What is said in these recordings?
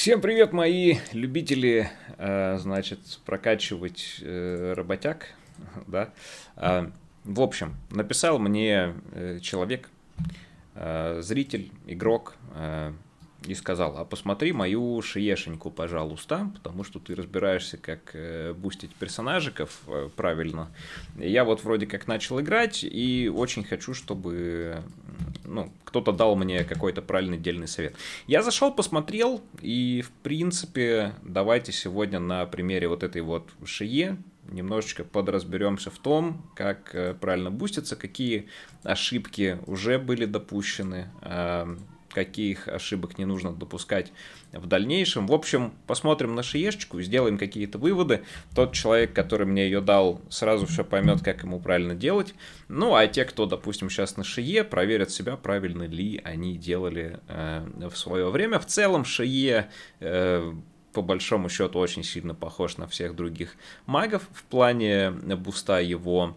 Всем привет, мои любители, э, значит, прокачивать э, работяг, да. А, в общем, написал мне э, человек, зритель, игрок, и сказал, а посмотри мою шиешеньку, пожалуйста, потому что ты разбираешься, как э, бустить персонажиков э, правильно. Я вот вроде как начал играть, и очень хочу, чтобы ну, кто-то дал мне какой-то правильный дельный совет. Я зашел, посмотрел, и, в принципе, давайте сегодня на примере вот этой вот шие немножечко подразберемся в том, как э, правильно буститься, какие ошибки уже были допущены, а, каких ошибок не нужно допускать в дальнейшем. В общем, посмотрим на шиешечку, сделаем какие-то выводы. Тот человек, который мне ее дал, сразу все поймет, как ему правильно делать. Ну, а те, кто, допустим, сейчас на шие, проверят себя, правильно ли они делали э, в свое время. В целом, шие... Э, по большому счету очень сильно похож на всех других магов в плане буста его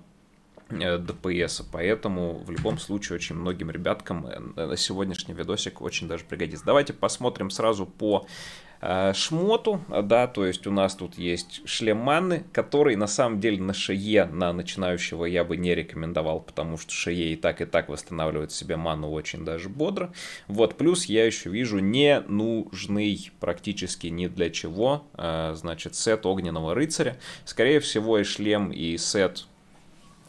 Э, ДПС, поэтому в любом случае очень многим ребяткам э, сегодняшний видосик очень даже пригодится. Давайте посмотрим сразу по э, шмоту, да, то есть у нас тут есть шлем манны, который на самом деле на шее на начинающего я бы не рекомендовал, потому что шее и так и так восстанавливает себе ману очень даже бодро. Вот, плюс я еще вижу не нужный практически ни для чего, значит, сет огненного рыцаря. Скорее всего и шлем, и сет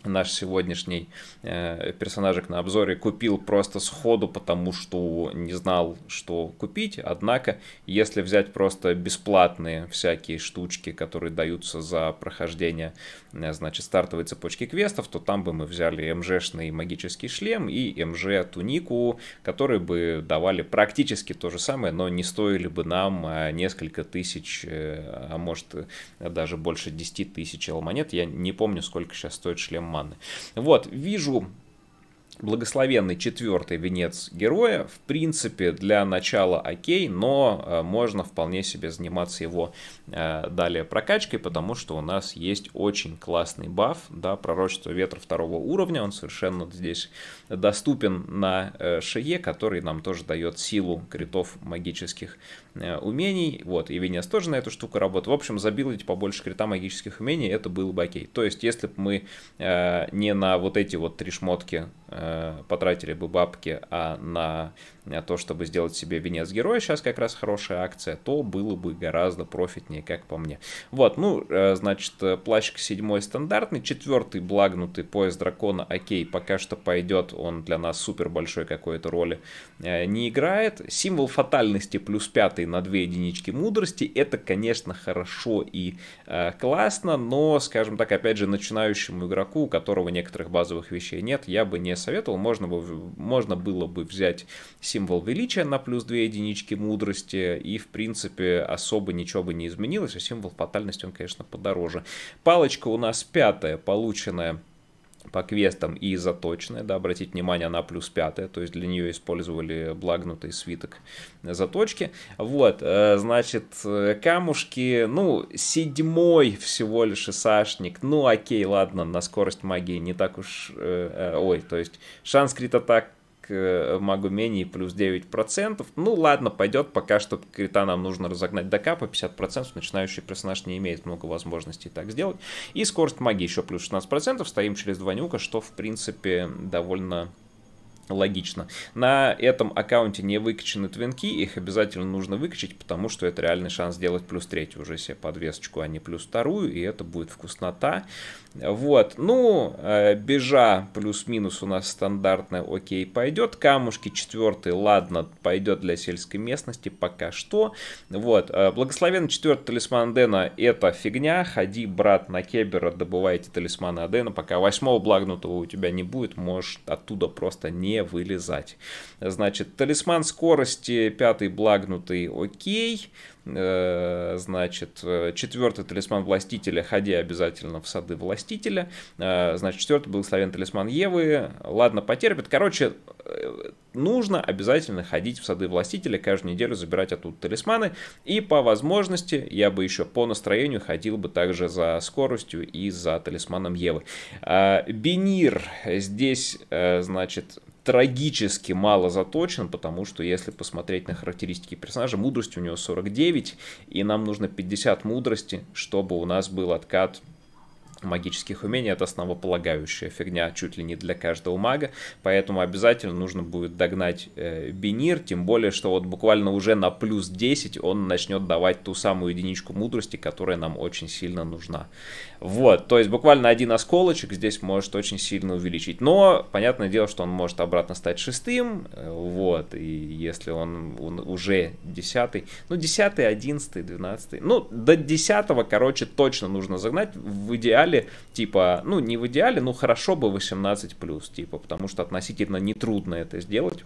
наш сегодняшний э, персонажик на обзоре купил просто сходу, потому что не знал, что купить. Однако, если взять просто бесплатные всякие штучки, которые даются за прохождение, э, значит, стартовой цепочки квестов, то там бы мы взяли МЖшный магический шлем и МЖ-тунику, которые бы давали практически то же самое, но не стоили бы нам э, несколько тысяч, э, а может даже больше 10 тысяч алмонет. Я не помню, сколько сейчас стоит шлем команды. Вот, вижу Благословенный четвертый венец героя, в принципе, для начала окей, но э, можно вполне себе заниматься его э, далее прокачкой, потому что у нас есть очень классный баф, да, пророчество ветра второго уровня, он совершенно здесь доступен на э, шее, который нам тоже дает силу критов магических умений, вот, и венец тоже на эту штуку работает. В общем, забилить побольше крита магических умений, это было бы окей. То есть, если бы мы не на вот эти вот три шмотки Э, потратили бы бабки, а на а то, чтобы сделать себе венец героя, сейчас как раз хорошая акция, то было бы гораздо профитнее, как по мне. Вот, ну, э, значит, э, плащик седьмой стандартный, четвертый благнутый пояс дракона, окей, пока что пойдет, он для нас супер большой какой-то роли э, не играет. Символ фатальности плюс пятый на две единички мудрости, это, конечно, хорошо и классно, но, скажем так, опять же, начинающему игроку, у которого некоторых базовых вещей нет, я бы не советовал, можно, бы, можно было бы взять символ величия на плюс 2 единички мудрости, и, в принципе, особо ничего бы не изменилось, а символ фатальности, он, конечно, подороже. Палочка у нас пятая, полученная по квестам и заточенная, да, обратите внимание, она плюс пятая, то есть для нее использовали благнутый свиток заточки. Вот, э, значит, э, камушки, ну, седьмой всего лишь сашник ну, окей, ладно, на скорость магии не так уж, э, э ой, то есть шанс крит атак к э, магу менее плюс 9%. Ну ладно, пойдет, пока что крита нам нужно разогнать до капа, 50%, начинающий персонаж не имеет много возможностей так сделать. И скорость магии еще плюс 16%, стоим через два нюка, что в принципе довольно Логично. На этом аккаунте не выкачаны твинки, их обязательно нужно выкачать, потому что это реальный шанс сделать плюс третью уже себе подвесочку, а не плюс вторую, и это будет вкуснота. Вот, ну, э, бежа плюс-минус у нас стандартная, окей, пойдет. Камушки четвертый, ладно, пойдет для сельской местности пока что. Вот, э, благословенный четвертый талисман Адена, это фигня, ходи, брат, на Кебера, добывайте талисманы Адена, пока восьмого благнутого у тебя не будет, можешь оттуда просто не не вылезать. Значит, талисман скорости, пятый благнутый, окей. Э, значит, э, четвертый талисман властителя, ходи обязательно в сады властителя. Э, значит, четвертый благословен талисман Евы, ладно, потерпит. Короче, нужно обязательно ходить в сады властителя, каждую неделю забирать оттуда талисманы. И по возможности я бы еще по настроению ходил бы также за скоростью и за талисманом Евы. Бенир здесь, значит, трагически мало заточен, потому что если посмотреть на характеристики персонажа, мудрость у него 49, и нам нужно 50 мудрости, чтобы у нас был откат магических умений это основополагающая фигня чуть ли не для каждого мага, поэтому обязательно нужно будет догнать э, Бенир, тем более, что вот буквально уже на плюс 10 он начнет давать ту самую единичку мудрости, которая нам очень сильно нужна. Вот, то есть буквально один осколочек здесь может очень сильно увеличить, но понятное дело, что он может обратно стать шестым, э, вот, и если он, он уже десятый, ну десятый, одиннадцатый, двенадцатый, ну до десятого, короче, точно нужно загнать, в идеале идеале, типа, ну не в идеале, ну хорошо бы 18+, типа, потому что относительно нетрудно это сделать.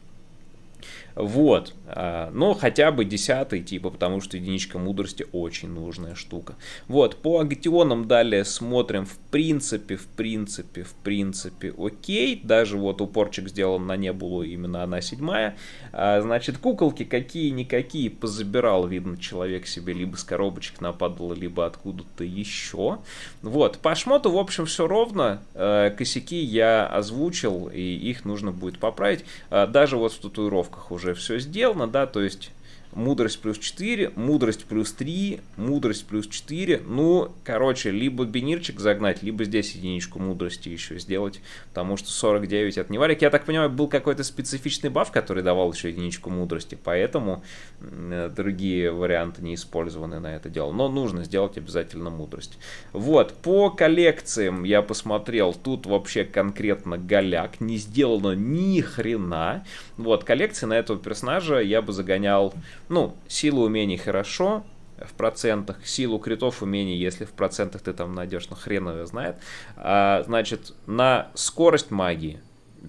Вот. А, но хотя бы десятый, типа, потому что единичка мудрости очень нужная штука. Вот, по агатионам далее смотрим, в принципе, в принципе, в принципе, окей. Даже вот упорчик сделан на небулу, именно она седьмая. А, значит, куколки какие-никакие позабирал, видно, человек себе либо с коробочек нападало, либо откуда-то еще. Вот, по шмоту, в общем, все ровно. А, косяки я озвучил, и их нужно будет поправить. Даже вот в татуировках рамках уже все сделано, да, то есть мудрость плюс 4, мудрость плюс 3, мудрость плюс 4. Ну, короче, либо бинирчик загнать, либо здесь единичку мудрости еще сделать, потому что 49 от Неварик. Я так понимаю, был какой-то специфичный баф, который давал еще единичку мудрости, поэтому э, другие варианты не использованы на это дело. Но нужно сделать обязательно мудрость. Вот, по коллекциям я посмотрел, тут вообще конкретно голяк, не сделано ни хрена. Вот, коллекции на этого персонажа я бы загонял ну, силу умений хорошо, в процентах, силу критов умений, если в процентах ты там найдешь, ну хрен его знает. А, значит, на скорость магии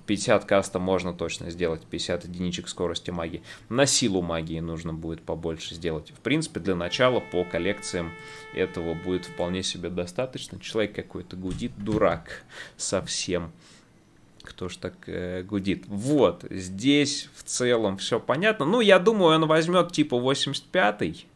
50 каста можно точно сделать, 50 единичек скорости магии. На силу магии нужно будет побольше сделать. В принципе, для начала по коллекциям этого будет вполне себе достаточно. Человек какой-то гудит, дурак совсем кто ж так э, гудит. Вот, здесь в целом все понятно. Ну, я думаю, он возьмет типа 85-й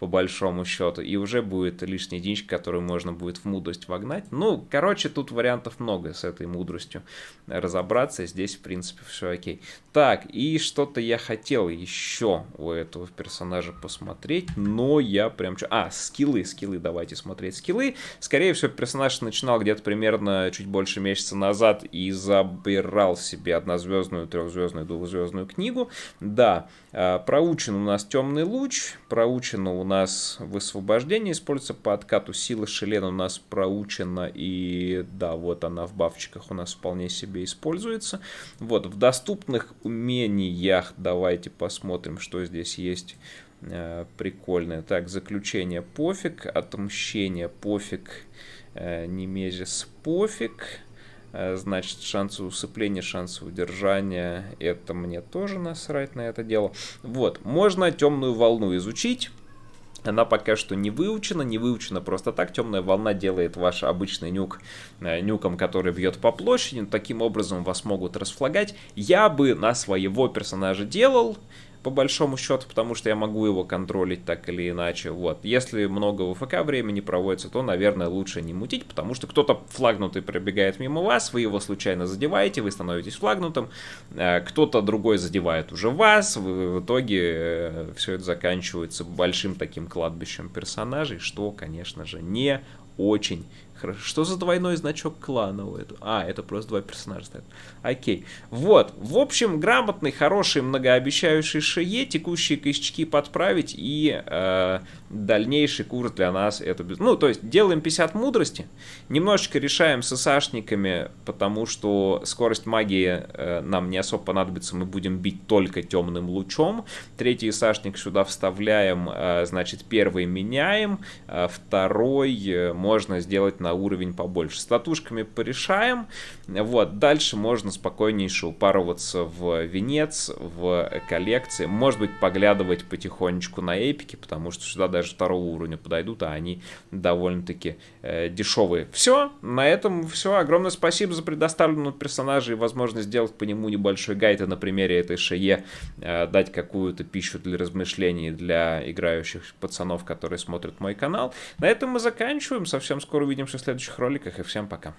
по большому счету, и уже будет лишний денежки, который можно будет в мудрость вогнать. Ну, короче, тут вариантов много с этой мудростью разобраться, здесь, в принципе, все окей. Так, и что-то я хотел еще у этого персонажа посмотреть, но я прям... А, скиллы, скиллы, давайте смотреть скиллы. Скорее всего, персонаж начинал где-то примерно чуть больше месяца назад и забирал себе однозвездную, трехзвездную, двухзвездную книгу. Да, а, проучен у нас темный луч, проучен у нас высвобождение используется по откату. Сила шелена у нас проучена. И да, вот она в бафчиках у нас вполне себе используется. Вот, в доступных умениях давайте посмотрим, что здесь есть э, прикольное. Так, заключение пофиг, отмщение пофиг, э, немезис пофиг. Э, значит, шансы усыпления, шансы удержания. Это мне тоже насрать на это дело. Вот, можно темную волну изучить она пока что не выучена, не выучена просто так. Темная волна делает ваш обычный нюк э, нюком, который бьет по площади. Таким образом вас могут расфлагать. Я бы на своего персонажа делал по большому счету, потому что я могу его контролить так или иначе. Вот. Если много в АФК времени проводится, то, наверное, лучше не мутить, потому что кто-то флагнутый пробегает мимо вас, вы его случайно задеваете, вы становитесь флагнутым, э, кто-то другой задевает уже вас, вы, в итоге э, все это заканчивается большим таким кладбищем персонажей, что, конечно же, не очень Хорошо. Что за двойной значок клана у этого? А, это просто два персонажа стоят. Окей. Вот. В общем, грамотный, хороший, многообещающий шее, текущие косячки подправить и э, дальнейший курс для нас это... Без... Ну, то есть, делаем 50 мудрости, немножечко решаем с САшниками, потому что скорость магии э, нам не особо понадобится, мы будем бить только темным лучом. Третий САшник сюда вставляем, э, значит, первый меняем, э, второй э, можно сделать на на уровень побольше. статушками порешаем. Вот, дальше можно спокойнейше упарываться в венец, в коллекции. Может быть, поглядывать потихонечку на эпики, потому что сюда даже второго уровня подойдут, а они довольно-таки э, дешевые. Все, на этом все. Огромное спасибо за предоставленную персонажа и возможность сделать по нему небольшой гайд и на примере этой шее э, дать какую-то пищу для размышлений для играющих пацанов, которые смотрят мой канал. На этом мы заканчиваем. Совсем скоро увидимся в следующих роликах и всем пока.